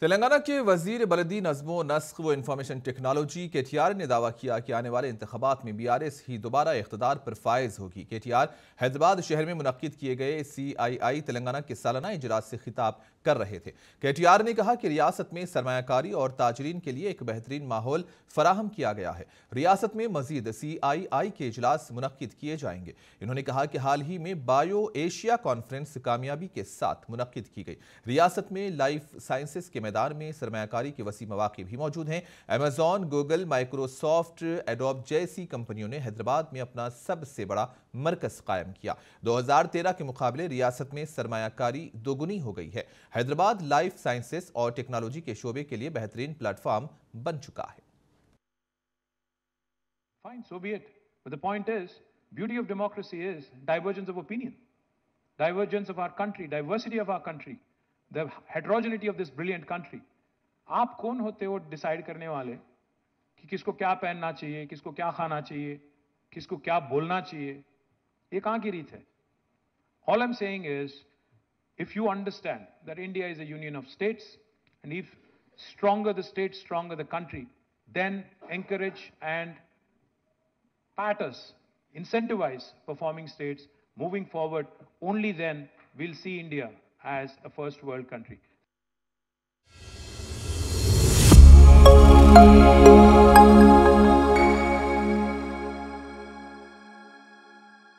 तेलंगाना के वजीर बलदी नजमो नस्क व information technology K T R ने दावा किया कि आने वाले इंतबात में बी आर एस ही दोबारा इकतदार पर फायज होगी के टी आर हैदराबाद शहर में मुनद किए गए सी आई आई तेलंगाना के सालाना इजलास से खिताब कर रहे थे के टी आर ने कहा कि रियासत में सरमाकारी और ताजरीन के लिए एक बेहतरीन माहौल फराहम किया गया है रियासत में मजीद सी आई आई के इजलास मुनद किए जाएंगे इन्होंने कहा कि हाल ही में बायो एशिया कॉन्फ्रेंस कामयाबी के साथ मुनद की गई रियासत में लाइफ साइंसिस के मैदान में सरमाकारी के वसी मौाक़े भी मौजूद हैं अमेजॉन गूगल माइक्रोसॉफ्ट एडोब जैसी कंपनियों ने हैदराबाद में अपना सबसे बड़ा मरकज़ कायम किया दो हज़ार तेरह के मुकाबले रियासत में सरमाकारी दोगुनी हो गई है हैदराबाद लाइफ साइंसिस और टेक्नोलॉजी के शोबे के लिए बेहतरीन प्लेटफॉर्म बन चुका है Fine, so be it. But the point is, beauty of democracy is divergence of opinion, divergence of our country, diversity of our country. The heterogeneity of this brilliant country आप कौन होते हो डिसाइड करने वाले कि किसको क्या पहनना चाहिए किसको क्या खाना चाहिए किसको क्या बोलना चाहिए ये कहाँ की रीत है all I'm saying is if you understand that India is a union of states and if stronger the state stronger the country then encourage and पैटर्स incentivize performing states moving forward only then we'll see india as a first world country.